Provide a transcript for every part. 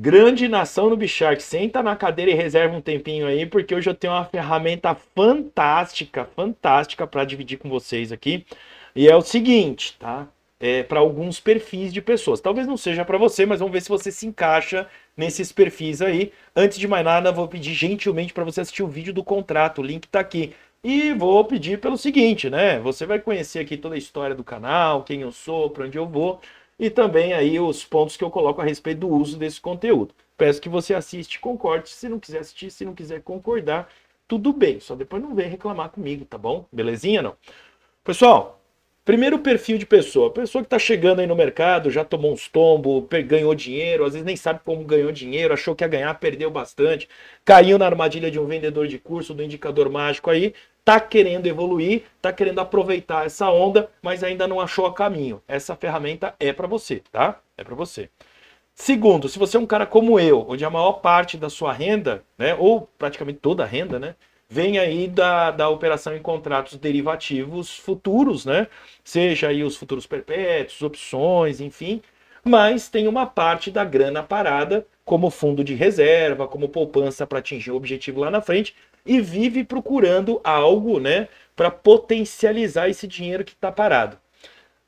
Grande nação no Bichark, senta na cadeira e reserva um tempinho aí, porque hoje eu tenho uma ferramenta fantástica, fantástica para dividir com vocês aqui. E é o seguinte, tá? É para alguns perfis de pessoas. Talvez não seja para você, mas vamos ver se você se encaixa nesses perfis aí. Antes de mais nada, vou pedir gentilmente para você assistir o vídeo do contrato, o link está aqui. E vou pedir pelo seguinte, né? Você vai conhecer aqui toda a história do canal, quem eu sou, para onde eu vou e também aí os pontos que eu coloco a respeito do uso desse conteúdo. Peço que você assiste, concorde, se não quiser assistir, se não quiser concordar, tudo bem, só depois não vem reclamar comigo, tá bom? Belezinha não? Pessoal, Primeiro perfil de pessoa, pessoa que está chegando aí no mercado, já tomou uns tombos, ganhou dinheiro, às vezes nem sabe como ganhou dinheiro, achou que ia ganhar, perdeu bastante, caiu na armadilha de um vendedor de curso, do indicador mágico aí, tá querendo evoluir, tá querendo aproveitar essa onda, mas ainda não achou a caminho. Essa ferramenta é para você, tá? É para você. Segundo, se você é um cara como eu, onde a maior parte da sua renda, né, ou praticamente toda a renda, né, vem aí da, da operação em contratos derivativos futuros, né? Seja aí os futuros perpétuos, opções, enfim. Mas tem uma parte da grana parada como fundo de reserva, como poupança para atingir o objetivo lá na frente e vive procurando algo, né, para potencializar esse dinheiro que está parado.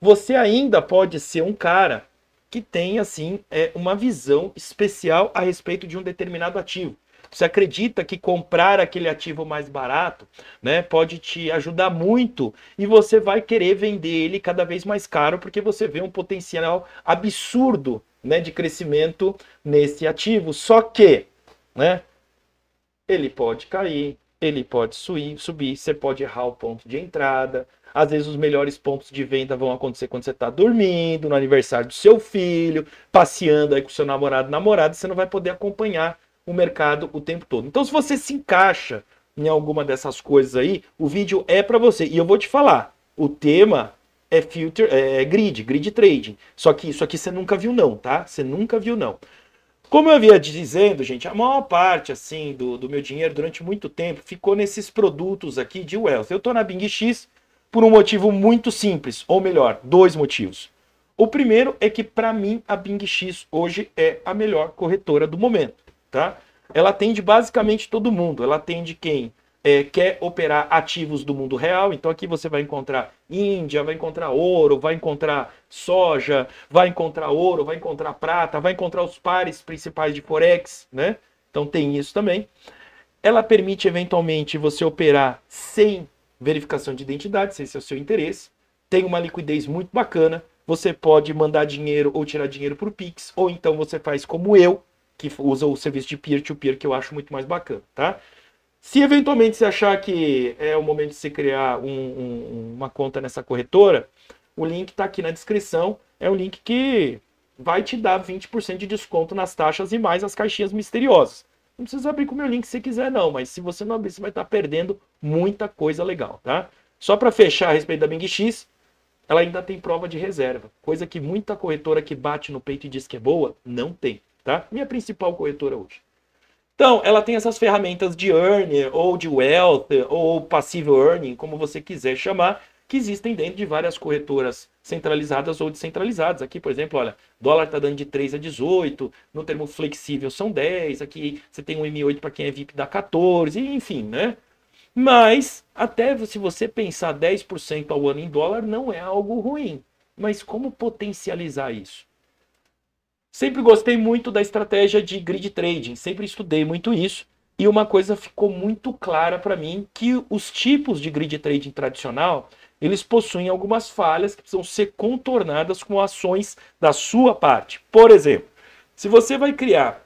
Você ainda pode ser um cara que tem assim é, uma visão especial a respeito de um determinado ativo. Você acredita que comprar aquele ativo mais barato, né, pode te ajudar muito e você vai querer vender ele cada vez mais caro porque você vê um potencial absurdo, né, de crescimento nesse ativo. Só que, né, ele pode cair, ele pode subir, subir, você pode errar o ponto de entrada. Às vezes os melhores pontos de venda vão acontecer quando você está dormindo, no aniversário do seu filho, passeando aí com seu namorado, namorada, você não vai poder acompanhar o mercado o tempo todo. Então, se você se encaixa em alguma dessas coisas aí, o vídeo é para você. E eu vou te falar, o tema é filter, é, é grid, grid trading. Só que isso aqui você nunca viu não, tá? Você nunca viu não. Como eu havia dizendo, gente, a maior parte assim do, do meu dinheiro durante muito tempo ficou nesses produtos aqui de wealth. Eu estou na Bing X por um motivo muito simples, ou melhor, dois motivos. O primeiro é que para mim a Bing X hoje é a melhor corretora do momento tá? Ela atende basicamente todo mundo. Ela atende quem é, quer operar ativos do mundo real. Então aqui você vai encontrar Índia, vai encontrar ouro, vai encontrar soja, vai encontrar ouro, vai encontrar prata, vai encontrar os pares principais de Forex, né? Então tem isso também. Ela permite eventualmente você operar sem verificação de identidade, se esse é o seu interesse. Tem uma liquidez muito bacana. Você pode mandar dinheiro ou tirar dinheiro por Pix, ou então você faz como eu, que usa o serviço de peer-to-peer, -peer, que eu acho muito mais bacana, tá? Se eventualmente você achar que é o momento de você criar um, um, uma conta nessa corretora, o link está aqui na descrição. É um link que vai te dar 20% de desconto nas taxas e mais as caixinhas misteriosas. Não precisa abrir com o meu link se quiser, não, mas se você não abrir, você vai estar tá perdendo muita coisa legal, tá? Só para fechar a respeito da Bing X, ela ainda tem prova de reserva, coisa que muita corretora que bate no peito e diz que é boa, não tem tá? Minha principal corretora hoje. Então, ela tem essas ferramentas de earning, ou de wealth, ou passive earning, como você quiser chamar, que existem dentro de várias corretoras centralizadas ou descentralizadas. Aqui, por exemplo, olha, dólar está dando de 3 a 18, no termo flexível são 10, aqui você tem um M8 para quem é VIP dá 14, enfim, né? Mas, até se você pensar 10% ao ano em dólar, não é algo ruim. Mas como potencializar isso? Sempre gostei muito da estratégia de grid trading, sempre estudei muito isso. E uma coisa ficou muito clara para mim que os tipos de grid trading tradicional, eles possuem algumas falhas que precisam ser contornadas com ações da sua parte. Por exemplo, se você vai criar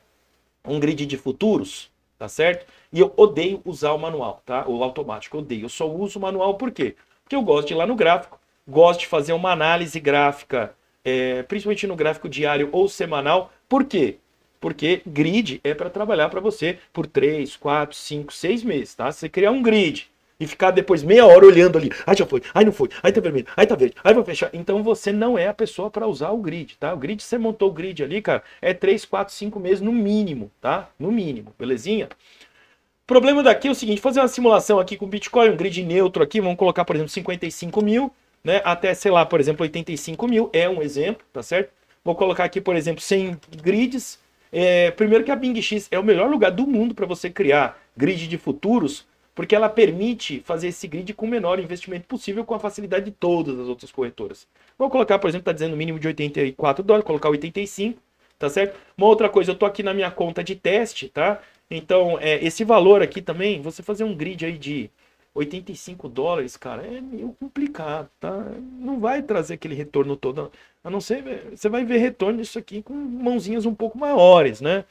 um grid de futuros, tá certo? E eu odeio usar o manual, tá? O automático, eu odeio. Eu só uso o manual por quê? Porque eu gosto de ir lá no gráfico, gosto de fazer uma análise gráfica é, principalmente no gráfico diário ou semanal. Por quê? Porque grid é para trabalhar para você por 3, 4, 5, 6 meses, tá? Você criar um grid e ficar depois meia hora olhando ali. aí já foi, aí não foi, aí tá vermelho, aí tá verde, aí vou fechar. Então você não é a pessoa para usar o grid, tá? O grid, você montou o grid ali, cara, é 3, 4, 5 meses no mínimo, tá? No mínimo, belezinha? O problema daqui é o seguinte, fazer uma simulação aqui com Bitcoin, um grid neutro aqui, vamos colocar, por exemplo, 55 mil né, até, sei lá, por exemplo, 85 mil, é um exemplo, tá certo? Vou colocar aqui, por exemplo, 100 grids. É, primeiro que a Bing X é o melhor lugar do mundo para você criar grid de futuros, porque ela permite fazer esse grid com o menor investimento possível com a facilidade de todas as outras corretoras. Vou colocar, por exemplo, está dizendo mínimo de 84 dólares, colocar 85, tá certo? Uma outra coisa, eu tô aqui na minha conta de teste, tá? Então, é, esse valor aqui também, você fazer um grid aí de 85 dólares, cara, é meio complicado, tá? Não vai trazer aquele retorno todo. A não ser, você vai ver retorno disso aqui com mãozinhas um pouco maiores, né?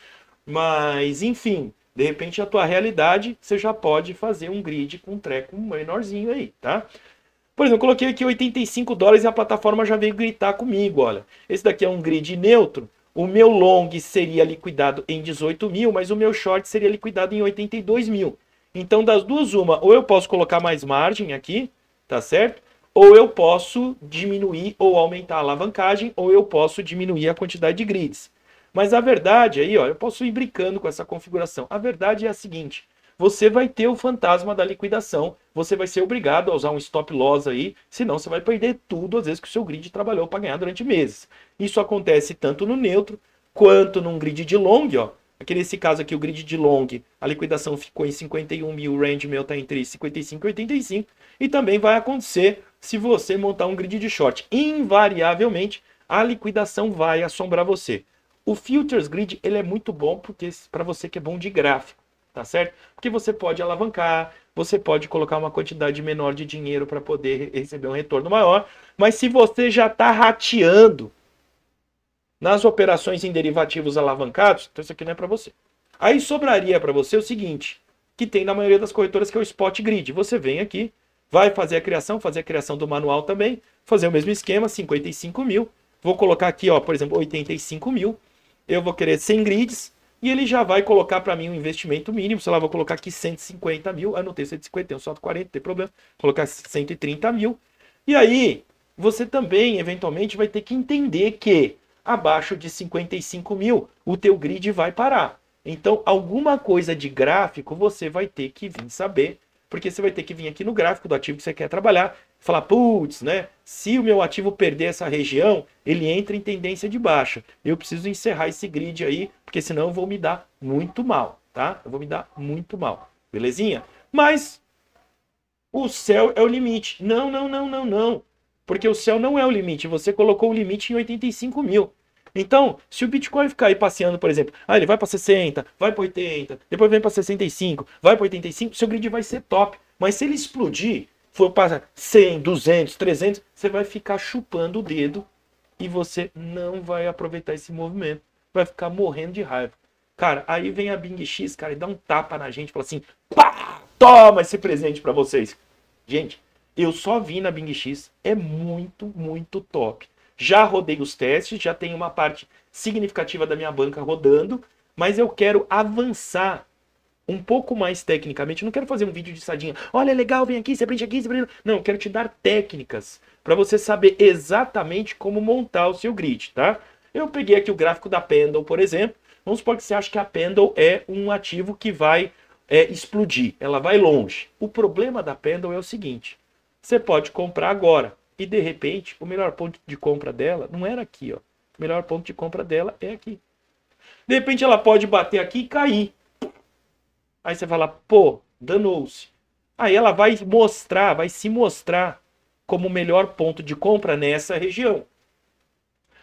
Mas, enfim, de repente a tua realidade, você já pode fazer um grid com um treco menorzinho aí, tá? Por exemplo, eu coloquei aqui 85 dólares e a plataforma já veio gritar comigo, olha. Esse daqui é um grid neutro, o meu long seria liquidado em 18 mil, mas o meu short seria liquidado em 82 mil. Então, das duas, uma, ou eu posso colocar mais margem aqui, tá certo? Ou eu posso diminuir ou aumentar a alavancagem, ou eu posso diminuir a quantidade de grids. Mas a verdade aí, ó, eu posso ir brincando com essa configuração. A verdade é a seguinte, você vai ter o fantasma da liquidação, você vai ser obrigado a usar um stop loss aí, senão você vai perder tudo às vezes que o seu grid trabalhou para ganhar durante meses. Isso acontece tanto no neutro quanto num grid de long, ó. Aqui nesse caso aqui, o grid de long, a liquidação ficou em 51 mil, o range meu está entre 55 e 85. E também vai acontecer se você montar um grid de short. Invariavelmente, a liquidação vai assombrar você. O Futures Grid ele é muito bom porque para você que é bom de gráfico, tá certo? Porque você pode alavancar, você pode colocar uma quantidade menor de dinheiro para poder receber um retorno maior. Mas se você já está rateando, nas operações em derivativos alavancados, então isso aqui não é para você. Aí sobraria para você o seguinte, que tem na maioria das corretoras que é o spot grid. Você vem aqui, vai fazer a criação, fazer a criação do manual também, fazer o mesmo esquema, 55 mil. Vou colocar aqui, ó, por exemplo, 85 mil. Eu vou querer 100 grids e ele já vai colocar para mim um investimento mínimo. Sei lá, vou colocar aqui 150 mil. Anotei 150, só 40, não tem problema. Vou colocar 130 mil. E aí, você também, eventualmente, vai ter que entender que abaixo de 55 mil, o teu grid vai parar. Então, alguma coisa de gráfico você vai ter que vir saber, porque você vai ter que vir aqui no gráfico do ativo que você quer trabalhar, falar, putz, né? Se o meu ativo perder essa região, ele entra em tendência de baixa. Eu preciso encerrar esse grid aí, porque senão eu vou me dar muito mal, tá? Eu vou me dar muito mal, belezinha? Mas o céu é o limite. Não, não, não, não, não. Porque o céu não é o limite. Você colocou o limite em 85 mil. Então, se o Bitcoin ficar aí passeando, por exemplo, ah, ele vai para 60, vai para 80, depois vem para 65, vai para 85, seu grid vai ser top. Mas se ele explodir, for para 100, 200, 300, você vai ficar chupando o dedo e você não vai aproveitar esse movimento. Vai ficar morrendo de raiva. Cara, aí vem a Bing X, cara, e dá um tapa na gente, fala assim: pá, toma esse presente para vocês. Gente, eu só vi na Bing X, é muito, muito top. Já rodei os testes, já tem uma parte significativa da minha banca rodando, mas eu quero avançar um pouco mais tecnicamente. Eu não quero fazer um vídeo de sadinha. Olha, é legal, vem aqui, você prende aqui, você prende... Não, eu quero te dar técnicas para você saber exatamente como montar o seu grid, tá? Eu peguei aqui o gráfico da Pendle, por exemplo. Vamos supor que você acha que a Pendle é um ativo que vai é, explodir, ela vai longe. O problema da Pendle é o seguinte, você pode comprar agora. E de repente, o melhor ponto de compra dela não era aqui, ó. O melhor ponto de compra dela é aqui. De repente ela pode bater aqui e cair. Aí você fala, pô, danou-se. Aí ela vai mostrar, vai se mostrar como o melhor ponto de compra nessa região.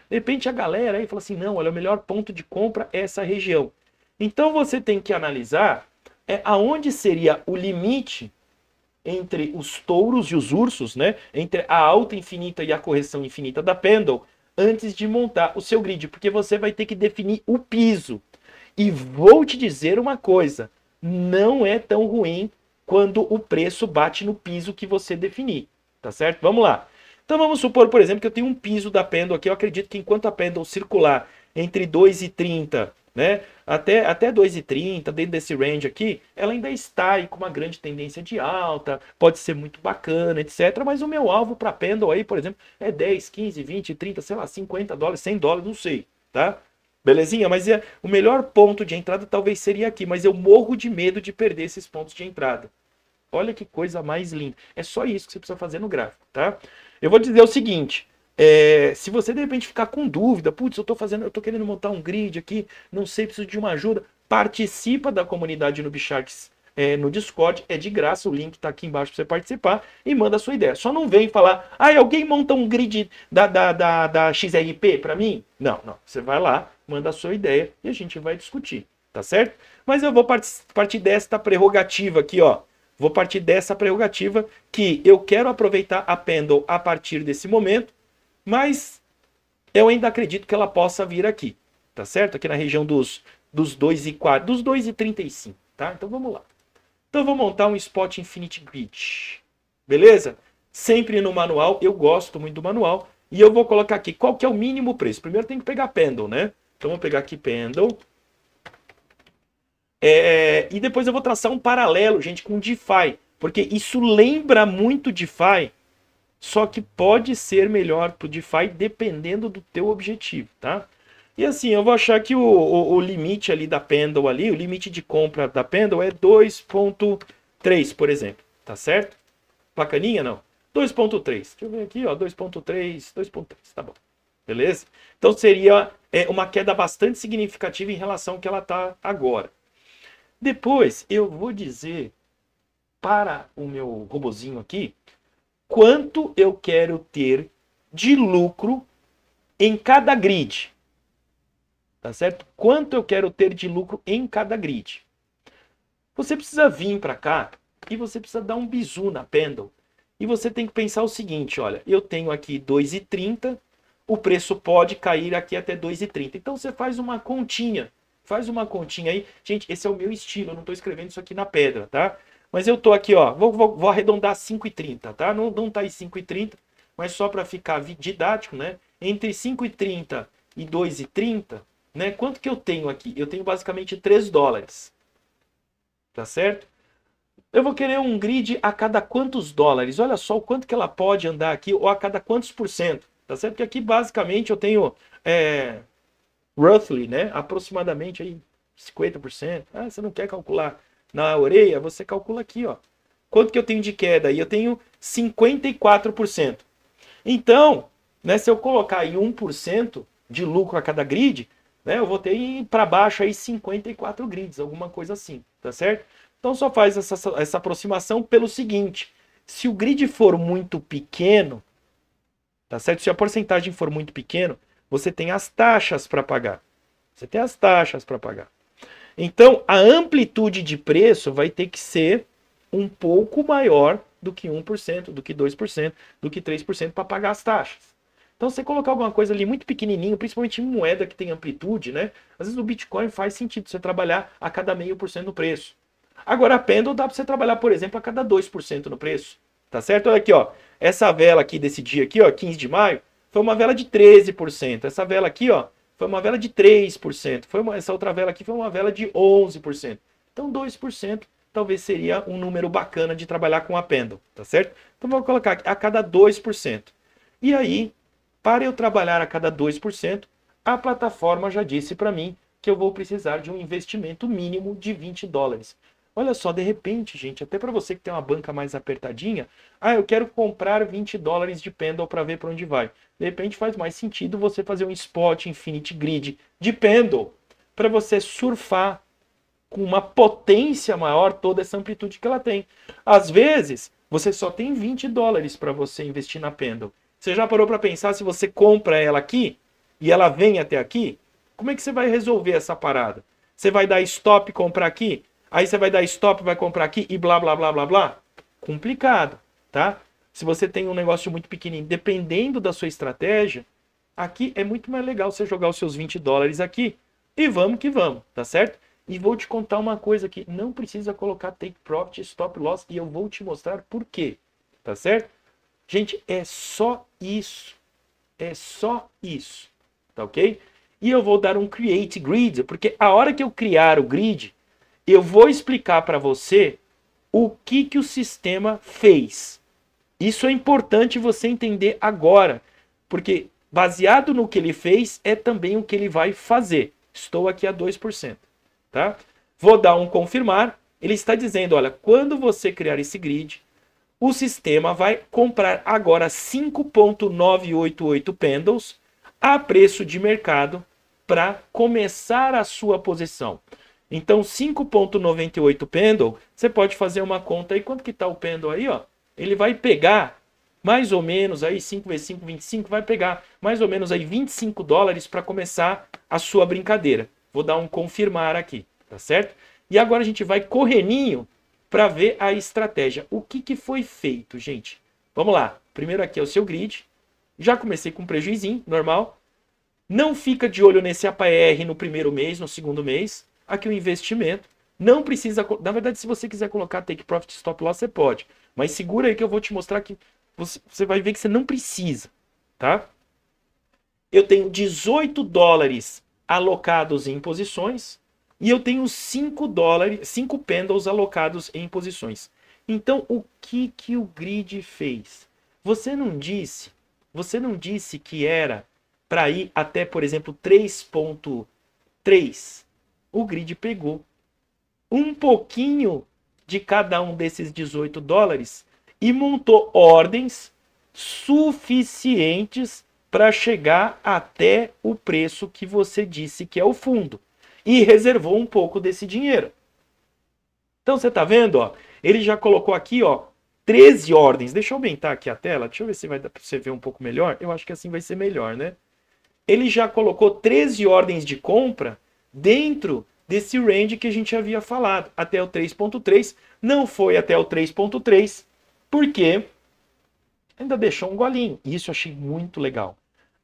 De repente a galera aí fala assim: não, olha, o melhor ponto de compra é essa região. Então você tem que analisar é, aonde seria o limite entre os touros e os ursos, né? entre a alta infinita e a correção infinita da Pendle, antes de montar o seu grid, porque você vai ter que definir o piso. E vou te dizer uma coisa: não é tão ruim quando o preço bate no piso que você definir, tá certo? Vamos lá. Então vamos supor, por exemplo, que eu tenho um piso da Pendle aqui. Eu acredito que enquanto a Pendle circular entre e 30, né? Até, até 2,30, dentro desse range aqui, ela ainda está aí com uma grande tendência de alta, pode ser muito bacana, etc. Mas o meu alvo para Pendle aí, por exemplo, é 10, 15, 20, 30, sei lá, 50 dólares, 100 dólares, não sei, tá? Belezinha? Mas é, o melhor ponto de entrada talvez seria aqui, mas eu morro de medo de perder esses pontos de entrada. Olha que coisa mais linda. É só isso que você precisa fazer no gráfico, tá? Eu vou dizer o seguinte, é, se você de repente ficar com dúvida, putz, eu estou fazendo, eu tô querendo montar um grid aqui, não sei, preciso de uma ajuda, participa da comunidade no Bicharks é, no Discord, é de graça, o link está aqui embaixo para você participar e manda a sua ideia. Só não vem falar, ah, alguém monta um grid da, da, da, da XRP para mim? Não, não. Você vai lá, manda a sua ideia e a gente vai discutir, tá certo? Mas eu vou partir desta prerrogativa aqui, ó. Vou partir dessa prerrogativa que eu quero aproveitar a Pendle a partir desse momento mas eu ainda acredito que ela possa vir aqui, tá certo? Aqui na região dos, dos e dos 2 e tá? Então vamos lá. Então vou montar um spot infinity grid, beleza? Sempre no manual, eu gosto muito do manual. E eu vou colocar aqui qual que é o mínimo preço. Primeiro tem que pegar Pendle, né? Então vou pegar aqui Pendle. É, e depois eu vou traçar um paralelo, gente, com DeFi. Porque isso lembra muito DeFi só que pode ser melhor para o DeFi dependendo do teu objetivo, tá? E assim, eu vou achar que o, o, o limite ali da Pendle ali, o limite de compra da Pendle é 2.3, por exemplo, tá certo? Bacaninha, não? 2.3. Deixa eu ver aqui, ó, 2.3, 2.3, tá bom. Beleza? Então seria é, uma queda bastante significativa em relação ao que ela está agora. Depois eu vou dizer para o meu robozinho aqui quanto eu quero ter de lucro em cada grid. Tá certo? Quanto eu quero ter de lucro em cada grid. Você precisa vir para cá e você precisa dar um bizu na Pendle. E você tem que pensar o seguinte, olha, eu tenho aqui 2,30, o preço pode cair aqui até 2,30. Então você faz uma continha, faz uma continha aí. Gente, esse é o meu estilo, eu não estou escrevendo isso aqui na pedra, tá? Mas eu tô aqui, ó, vou, vou, vou arredondar 5,30, tá? Não, não tá em 5,30, mas só para ficar didático, né? Entre 5,30 e 2,30, né? Quanto que eu tenho aqui? Eu tenho basicamente 3 dólares. Tá certo? Eu vou querer um grid a cada quantos dólares? Olha só o quanto que ela pode andar aqui, ou a cada quantos por cento. Tá certo? Porque aqui basicamente eu tenho é, roughly, né? Aproximadamente aí 50%. Ah, você não quer calcular na orelha, você calcula aqui, ó. Quanto que eu tenho de queda? E eu tenho 54%. Então, né, se eu colocar aí 1% de lucro a cada grid, né, eu vou ter para baixo aí 54 grids, alguma coisa assim, tá certo? Então só faz essa, essa aproximação pelo seguinte, se o grid for muito pequeno, tá certo? Se a porcentagem for muito pequeno, você tem as taxas para pagar. Você tem as taxas para pagar. Então, a amplitude de preço vai ter que ser um pouco maior do que 1%, do que 2%, do que 3% para pagar as taxas. Então, você colocar alguma coisa ali muito pequenininho, principalmente em moeda que tem amplitude, né? Às vezes o Bitcoin faz sentido você trabalhar a cada meio por cento no preço. Agora, a Pendle dá para você trabalhar, por exemplo, a cada 2% no preço. Tá certo? Olha aqui, ó. Essa vela aqui desse dia aqui, ó, 15 de maio, foi uma vela de 13%. Essa vela aqui, ó, foi uma vela de 3%. Foi uma, essa outra vela aqui foi uma vela de 11%. Então 2% talvez seria um número bacana de trabalhar com a pendle, tá certo? Então vou colocar aqui, a cada 2%. E aí, para eu trabalhar a cada 2%, a plataforma já disse para mim que eu vou precisar de um investimento mínimo de 20 dólares. Olha só, de repente, gente, até para você que tem uma banca mais apertadinha, ah, eu quero comprar 20 dólares de Pendle para ver para onde vai. De repente faz mais sentido você fazer um spot infinite grid de Pendle para você surfar com uma potência maior toda essa amplitude que ela tem. Às vezes, você só tem 20 dólares para você investir na Pendle. Você já parou para pensar se você compra ela aqui e ela vem até aqui? Como é que você vai resolver essa parada? Você vai dar stop e comprar aqui? aí você vai dar stop, vai comprar aqui e blá, blá, blá, blá, blá. Complicado, tá? Se você tem um negócio muito pequenininho, dependendo da sua estratégia, aqui é muito mais legal você jogar os seus 20 dólares aqui e vamos que vamos, tá certo? E vou te contar uma coisa aqui, não precisa colocar take profit, stop loss e eu vou te mostrar por quê, tá certo? Gente, é só isso. É só isso, tá ok? E eu vou dar um create grid, porque a hora que eu criar o grid, eu vou explicar para você o que, que o sistema fez. Isso é importante você entender agora, porque baseado no que ele fez é também o que ele vai fazer. Estou aqui a 2%, tá? Vou dar um confirmar. Ele está dizendo, olha, quando você criar esse grid, o sistema vai comprar agora 5.988 pendles a preço de mercado para começar a sua posição. Então, 5.98 Pendle, você pode fazer uma conta aí. Quanto que está o Pendle aí? Ó? Ele vai pegar mais ou menos aí 5 vezes 5, 25, vai pegar mais ou menos aí 25 dólares para começar a sua brincadeira. Vou dar um confirmar aqui, tá certo? E agora a gente vai correninho para ver a estratégia. O que, que foi feito, gente? Vamos lá. Primeiro aqui é o seu grid. Já comecei com prejuízo, prejuizinho, normal. Não fica de olho nesse APR no primeiro mês, no segundo mês aqui o investimento. Não precisa. Na verdade, se você quiser colocar take profit stop loss, você pode. Mas segura aí que eu vou te mostrar que você, você vai ver que você não precisa, tá? Eu tenho 18 dólares alocados em posições e eu tenho 5 dólares, 5 pendles alocados em posições. Então, o que que o grid fez? Você não disse, você não disse que era para ir até, por exemplo, 3.3 o grid pegou um pouquinho de cada um desses 18 dólares e montou ordens suficientes para chegar até o preço que você disse que é o fundo e reservou um pouco desse dinheiro. Então você está vendo, ó, ele já colocou aqui, ó, 13 ordens. Deixa eu aumentar aqui a tela, deixa eu ver se vai dar para você ver um pouco melhor. Eu acho que assim vai ser melhor, né? Ele já colocou 13 ordens de compra dentro desse range que a gente havia falado, até o 3.3. Não foi até o 3.3, porque ainda deixou um golinho. Isso eu achei muito legal.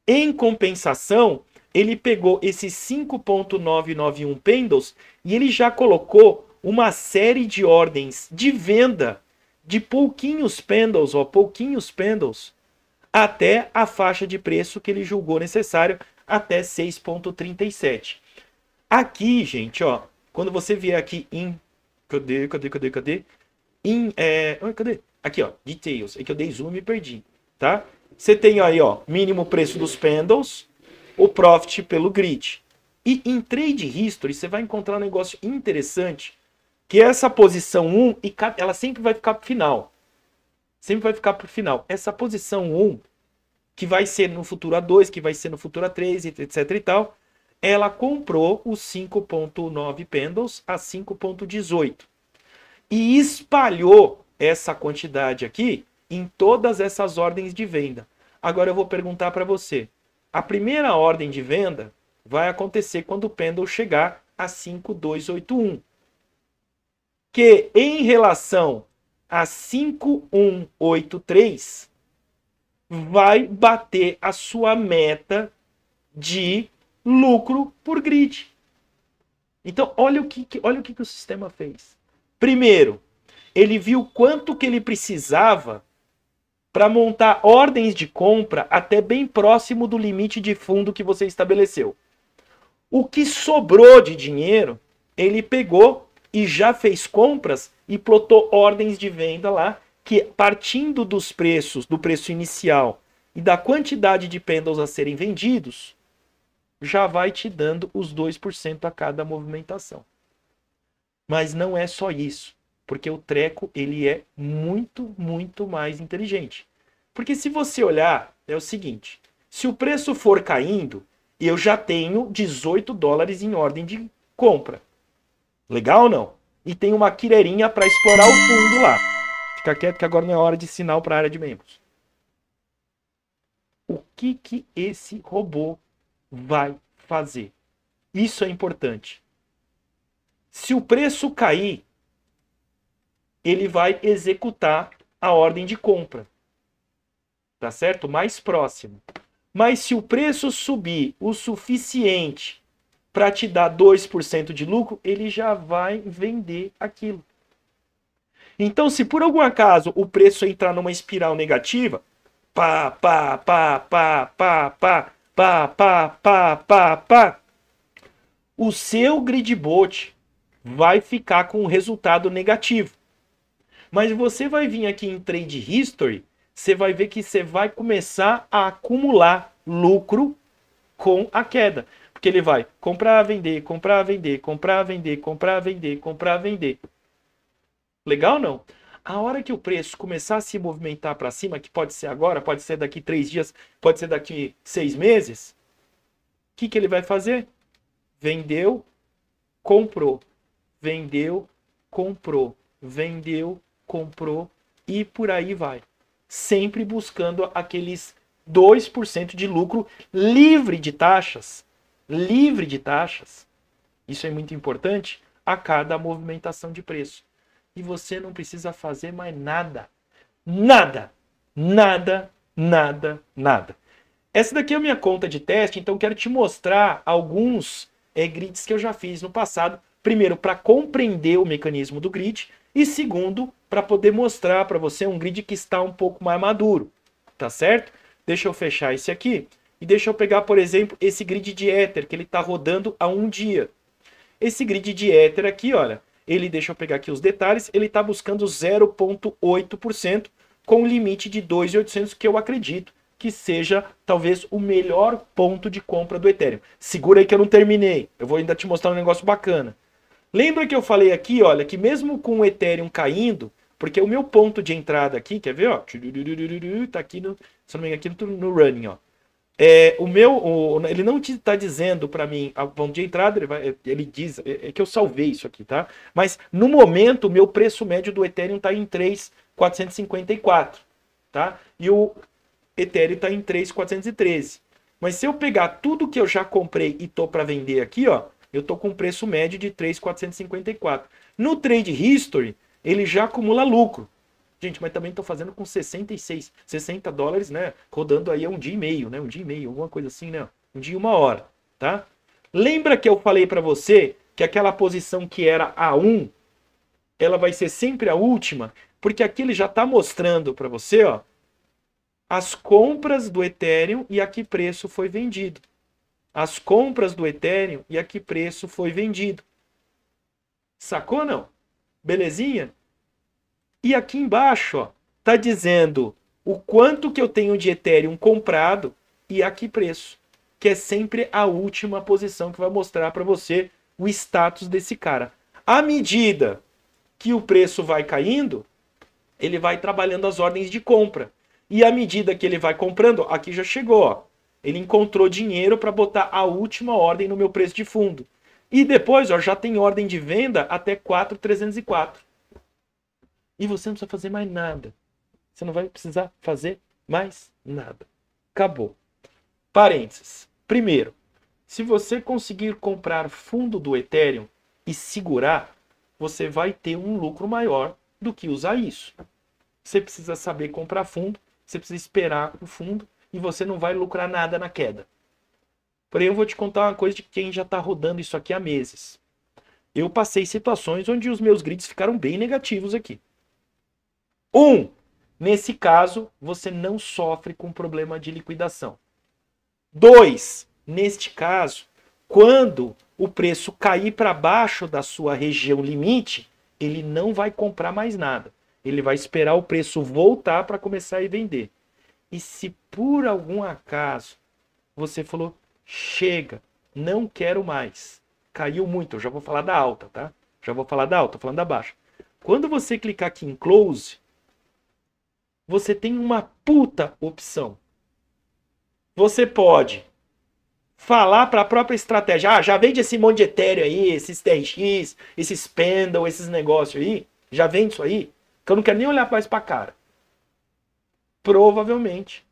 Em compensação, ele pegou esses 5.991 pendles e ele já colocou uma série de ordens de venda de pouquinhos pendles, ó, pouquinhos pendles, até a faixa de preço que ele julgou necessário, até 6.37. Aqui, gente, ó, quando você vier aqui em. Cadê, cadê, cadê, cadê? Em. É... cadê? Aqui, ó, details. É que eu dei zoom e perdi, tá? Você tem aí, ó, mínimo preço dos pendles, o profit pelo grid. E em trade history, você vai encontrar um negócio interessante, que é essa posição 1, e ela sempre vai ficar pro final. Sempre vai ficar pro final. Essa posição 1, que vai ser no futuro a 2, que vai ser no futuro a 3, etc e tal ela comprou os 5.9 pendles a 5.18 e espalhou essa quantidade aqui em todas essas ordens de venda. Agora eu vou perguntar para você. A primeira ordem de venda vai acontecer quando o pendle chegar a 5281, que em relação a 5183 vai bater a sua meta de lucro por grid. Então, olha o que, olha o, que, que o sistema fez. Primeiro, ele viu quanto que ele precisava para montar ordens de compra até bem próximo do limite de fundo que você estabeleceu. O que sobrou de dinheiro, ele pegou e já fez compras e plotou ordens de venda lá, que partindo dos preços, do preço inicial e da quantidade de pendles a serem vendidos, já vai te dando os 2% a cada movimentação. Mas não é só isso, porque o treco ele é muito, muito mais inteligente. Porque se você olhar, é o seguinte, se o preço for caindo, eu já tenho 18 dólares em ordem de compra. Legal ou não? E tem uma quireirinha para explorar o fundo lá. Fica quieto que agora não é hora de sinal para a área de membros. O que que esse robô vai fazer. Isso é importante. Se o preço cair, ele vai executar a ordem de compra. Tá certo? Mais próximo. Mas se o preço subir o suficiente para te dar 2% de lucro, ele já vai vender aquilo. Então, se por algum acaso o preço entrar numa espiral negativa, pá, pá, pá, pá, pá, pá, pá, pá, pá, pá, pá, o seu gridbot vai ficar com um resultado negativo. Mas você vai vir aqui em Trade History, você vai ver que você vai começar a acumular lucro com a queda. Porque ele vai comprar, vender, comprar, vender, comprar, vender, comprar, vender, comprar, vender. Legal não? a hora que o preço começar a se movimentar para cima, que pode ser agora, pode ser daqui três dias, pode ser daqui seis meses, o que, que ele vai fazer? Vendeu, comprou, vendeu, comprou, vendeu, comprou e por aí vai. Sempre buscando aqueles 2% de lucro livre de taxas. Livre de taxas. Isso é muito importante a cada movimentação de preço e você não precisa fazer mais nada. Nada, nada, nada, nada. Essa daqui é a minha conta de teste, então quero te mostrar alguns é, grids que eu já fiz no passado. Primeiro, para compreender o mecanismo do grid, e segundo, para poder mostrar para você um grid que está um pouco mais maduro, tá certo? Deixa eu fechar esse aqui e deixa eu pegar, por exemplo, esse grid de ether que ele está rodando há um dia. Esse grid de ether aqui, olha, ele, deixa eu pegar aqui os detalhes, ele está buscando 0,8% com limite de 2,800, que eu acredito que seja talvez o melhor ponto de compra do Ethereum. Segura aí que eu não terminei, eu vou ainda te mostrar um negócio bacana. Lembra que eu falei aqui, olha, que mesmo com o Ethereum caindo, porque o meu ponto de entrada aqui, quer ver, ó, tá aqui no, se não me engano, aqui no, no running, ó. É, o meu, o, ele não está dizendo para mim, vamos ah, de entrada, ele, vai, é, ele diz, é, é, que eu salvei isso aqui, tá? Mas no momento, o meu preço médio do Ethereum está em 3,454, tá? E o Ethereum está em 3,413. Mas se eu pegar tudo que eu já comprei e tô para vender aqui, ó, eu tô com preço médio de 3,454. No Trade History, ele já acumula lucro. Gente, mas também estou fazendo com 66, 60 dólares, né? Rodando aí um dia e meio, né? Um dia e meio, alguma coisa assim, né? Um dia e uma hora, tá? Lembra que eu falei para você que aquela posição que era A1, ela vai ser sempre a última? Porque aqui ele já está mostrando para você, ó, as compras do Ethereum e a que preço foi vendido. As compras do Ethereum e a que preço foi vendido. Sacou não? Belezinha? E aqui embaixo está dizendo o quanto que eu tenho de Ethereum comprado e a que preço. Que é sempre a última posição que vai mostrar para você o status desse cara. À medida que o preço vai caindo, ele vai trabalhando as ordens de compra. E à medida que ele vai comprando, aqui já chegou, ó, ele encontrou dinheiro para botar a última ordem no meu preço de fundo. E depois, ó, já tem ordem de venda até 4,304. E você não precisa fazer mais nada. Você não vai precisar fazer mais nada. Acabou. Parênteses. Primeiro, se você conseguir comprar fundo do Ethereum e segurar, você vai ter um lucro maior do que usar isso. Você precisa saber comprar fundo, você precisa esperar o fundo e você não vai lucrar nada na queda. Porém, eu vou te contar uma coisa de quem já está rodando isso aqui há meses. Eu passei situações onde os meus grids ficaram bem negativos aqui. Um, nesse caso, você não sofre com problema de liquidação. Dois, neste caso, quando o preço cair para baixo da sua região limite, ele não vai comprar mais nada. Ele vai esperar o preço voltar para começar a vender. E se por algum acaso você falou, chega, não quero mais, caiu muito, eu já vou falar da alta, tá? Já vou falar da alta, falando da baixa. Quando você clicar aqui em close, você tem uma puta opção. Você pode falar para a própria estratégia, ah, já vende esse monte de Ethereum aí, esses TRX, esses Pendle, esses negócios aí, já vende isso aí, que eu não quero nem olhar mais para cara. Provavelmente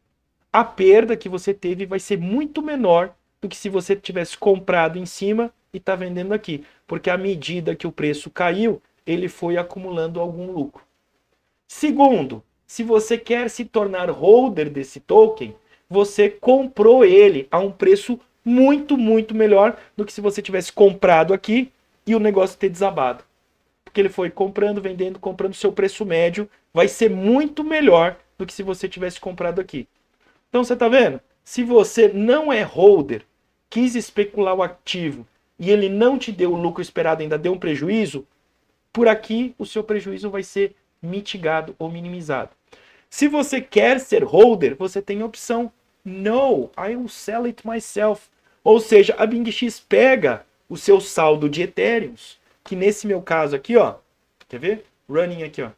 a perda que você teve vai ser muito menor do que se você tivesse comprado em cima e está vendendo aqui, porque à medida que o preço caiu, ele foi acumulando algum lucro. Segundo, se você quer se tornar holder desse token, você comprou ele a um preço muito, muito melhor do que se você tivesse comprado aqui e o negócio ter desabado. Porque ele foi comprando, vendendo, comprando, seu preço médio vai ser muito melhor do que se você tivesse comprado aqui. Então você está vendo? Se você não é holder, quis especular o ativo e ele não te deu o lucro esperado, ainda deu um prejuízo, por aqui o seu prejuízo vai ser mitigado ou minimizado. Se você quer ser holder, você tem a opção No, I will sell it myself. Ou seja, a BingX pega o seu saldo de Ethereum, que nesse meu caso aqui, ó, quer ver? Running aqui, ó.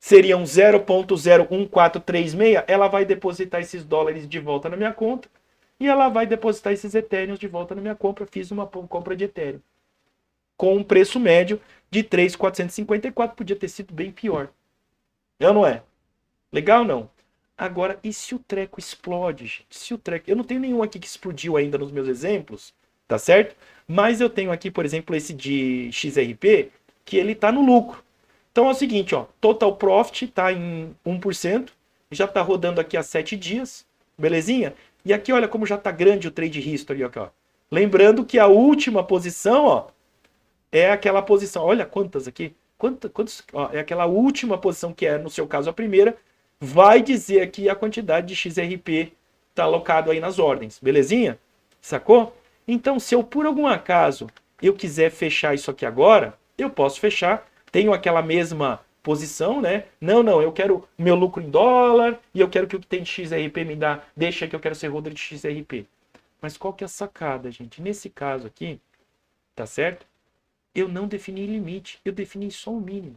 Seriam 0.01436, ela vai depositar esses dólares de volta na minha conta e ela vai depositar esses Ethereum de volta na minha compra. Fiz uma compra de Ethereum com um preço médio de 3,454 podia ter sido bem pior. É ou não é? Legal não? Agora, e se o treco explode, gente? Se o treco. Eu não tenho nenhum aqui que explodiu ainda nos meus exemplos, tá certo? Mas eu tenho aqui, por exemplo, esse de XRP, que ele tá no lucro. Então é o seguinte, ó, total profit tá em 1%, já tá rodando aqui há 7 dias, belezinha? E aqui olha como já tá grande o trade history aqui, ó. Lembrando que a última posição, ó, é aquela posição. Olha quantas aqui. Quanta, quantos, ó, é aquela última posição que é, no seu caso, a primeira. Vai dizer aqui a quantidade de XRP está alocado aí nas ordens. Belezinha? Sacou? Então, se eu por algum acaso eu quiser fechar isso aqui agora, eu posso fechar. Tenho aquela mesma posição, né? Não, não, eu quero meu lucro em dólar e eu quero que o que tem de XRP me dá, deixa que eu quero ser holder de XRP. Mas qual que é a sacada, gente? Nesse caso aqui, tá certo? eu não defini limite, eu defini só o mínimo.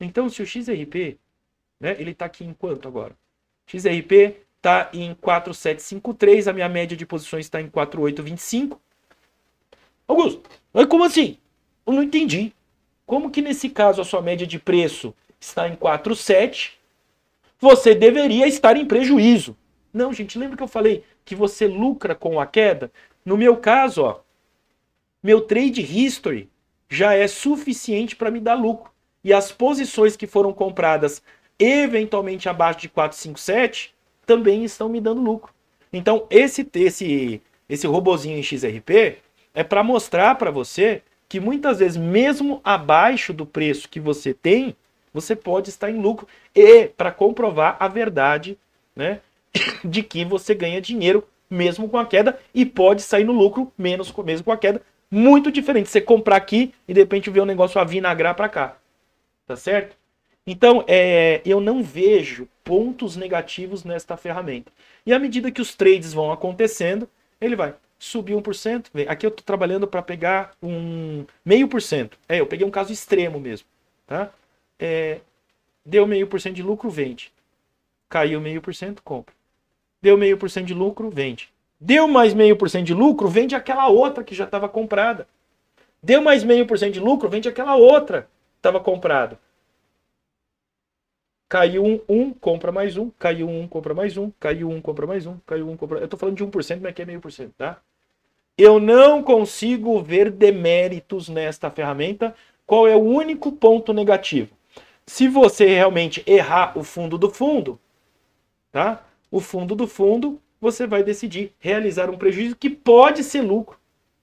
Então, se o XRP, né, ele está aqui em quanto agora? XRP está em 4753, a minha média de posições está em 4825. Augusto, mas como assim? Eu não entendi. Como que nesse caso a sua média de preço está em 47, você deveria estar em prejuízo. Não, gente, lembra que eu falei que você lucra com a queda? No meu caso, ó, meu trade history já é suficiente para me dar lucro. E as posições que foram compradas eventualmente abaixo de 457 também estão me dando lucro. Então esse esse esse robozinho em XRP é para mostrar para você que muitas vezes mesmo abaixo do preço que você tem, você pode estar em lucro e para comprovar a verdade, né, de que você ganha dinheiro mesmo com a queda e pode sair no lucro menos mesmo com a queda, muito diferente você comprar aqui e de repente ver o negócio avinagrar para cá. Tá certo? Então, é, eu não vejo pontos negativos nesta ferramenta. E à medida que os trades vão acontecendo, ele vai subir 1%. Vem, aqui eu estou trabalhando para pegar um meio por cento. É, eu peguei um caso extremo mesmo. Tá? É, deu meio por cento de lucro, vende. Caiu meio por cento, compra. Deu meio por cento de lucro, vende. Deu mais meio por cento de lucro, vende aquela outra que já estava comprada. Deu mais meio por cento de lucro, vende aquela outra que estava comprada. Caiu um, um, compra mais um, caiu um, compra mais um, caiu um, compra mais um, caiu um, compra. Eu estou falando de 1%, mas aqui é meio por cento, tá? Eu não consigo ver deméritos nesta ferramenta. Qual é o único ponto negativo? Se você realmente errar o fundo do fundo, tá? O fundo do fundo você vai decidir realizar um prejuízo que pode ser lucro.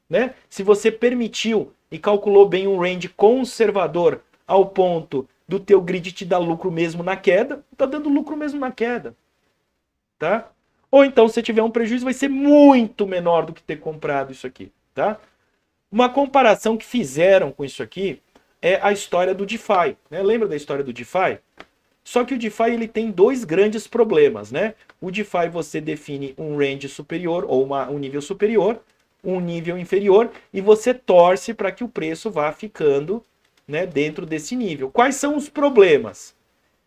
Né? Se você permitiu e calculou bem um range conservador ao ponto do teu grid te dar lucro mesmo na queda, está dando lucro mesmo na queda. Tá? Ou então, se tiver um prejuízo, vai ser muito menor do que ter comprado isso aqui. Tá? Uma comparação que fizeram com isso aqui é a história do DeFi. Né? Lembra da história do DeFi? Só que o DeFi ele tem dois grandes problemas, né? O DeFi você define um range superior ou uma, um nível superior, um nível inferior e você torce para que o preço vá ficando, né, dentro desse nível. Quais são os problemas?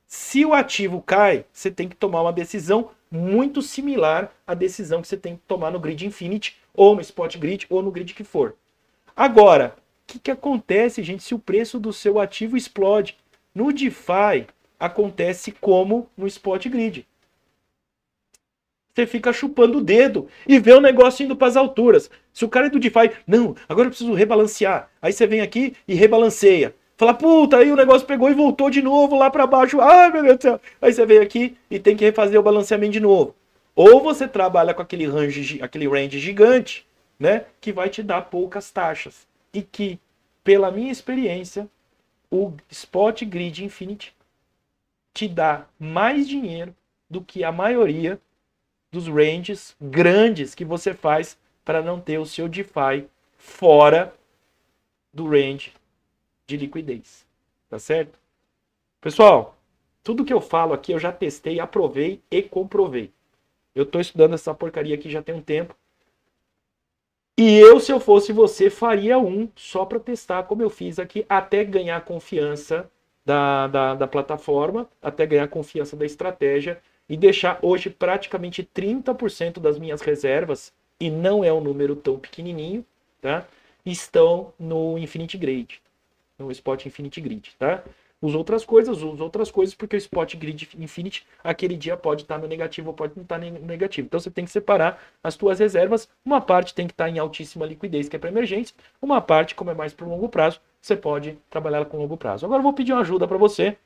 Se o ativo cai, você tem que tomar uma decisão muito similar à decisão que você tem que tomar no grid infinity ou no spot grid ou no grid que for. Agora, o que, que acontece, gente, se o preço do seu ativo explode? No DeFi, acontece como no spot grid. Você fica chupando o dedo e vê o negócio indo para as alturas. Se o cara é do DeFi, não, agora eu preciso rebalancear. Aí você vem aqui e rebalanceia. Fala, puta, aí o negócio pegou e voltou de novo lá para baixo. Ai, meu Deus do céu. Aí você vem aqui e tem que refazer o balanceamento de novo. Ou você trabalha com aquele range, aquele range gigante, né? Que vai te dar poucas taxas. E que, pela minha experiência, o Spot Grid Infinity te dá mais dinheiro do que a maioria dos ranges grandes que você faz para não ter o seu DeFi fora do range de liquidez. Tá certo? Pessoal, tudo que eu falo aqui eu já testei, aprovei e comprovei. Eu estou estudando essa porcaria aqui já tem um tempo. E eu, se eu fosse você, faria um só para testar, como eu fiz aqui, até ganhar confiança da, da, da plataforma até ganhar confiança da estratégia e deixar hoje praticamente 30% das minhas reservas, e não é um número tão pequenininho, tá? estão no Infinity Grid, no Spot Infinity Grid. Tá? usa outras coisas, usa outras coisas, porque o spot grid infinite aquele dia pode estar tá no negativo ou pode não estar tá no negativo. Então você tem que separar as tuas reservas. Uma parte tem que estar tá em altíssima liquidez, que é para emergência. Uma parte, como é mais para o longo prazo, você pode trabalhar com longo prazo. Agora eu vou pedir uma ajuda para você,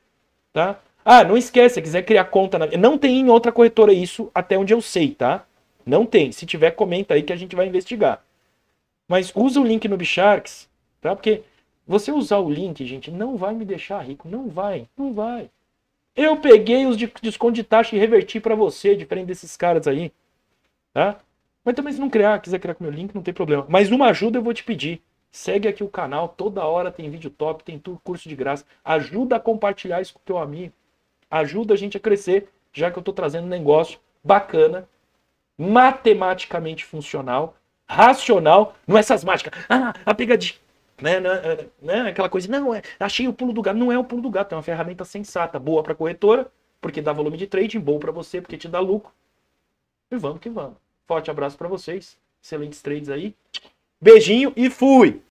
tá? Ah, não esquece, se quiser criar conta, na... não tem em outra corretora isso, até onde eu sei, tá? Não tem. Se tiver, comenta aí que a gente vai investigar. Mas usa o link no Bisharks, tá? Porque você usar o link, gente, não vai me deixar rico. Não vai, não vai. Eu peguei os de desconto de taxa e reverti para você, diferente desses caras aí. Tá? Mas também se não criar, quiser criar com meu link, não tem problema. Mas uma ajuda eu vou te pedir. Segue aqui o canal, toda hora tem vídeo top, tem curso de graça. Ajuda a compartilhar isso com o teu amigo. Ajuda a gente a crescer, já que eu estou trazendo um negócio bacana, matematicamente funcional, racional, não é essas mágicas. Ah, a pegadinha. Né, né, né, aquela coisa, não, é, achei o pulo do gato. Não é o pulo do gato, é uma ferramenta sensata, boa para corretora, porque dá volume de trading, bom para você, porque te dá lucro. E vamos que vamos. Forte abraço para vocês, excelentes trades aí. Beijinho e fui!